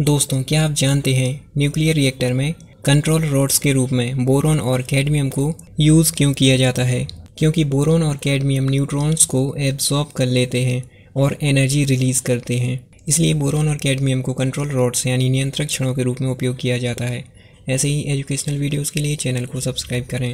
दोस्तों क्या आप जानते हैं न्यूक्लियर रिएक्टर में कंट्रोल रोड्स के रूप में बोरोन और कैडमियम को यूज़ क्यों किया जाता है क्योंकि बोरोन और कैडमियम न्यूट्रॉन्स को एब्जॉर्ब कर लेते हैं और एनर्जी रिलीज़ करते हैं इसलिए बोरोन और कैडमियम को कंट्रोल रोड्स यानी नियंत्रक क्षणों के रूप में उपयोग किया जाता है ऐसे ही एजुकेशनल वीडियोज़ के लिए चैनल को सब्सक्राइब करें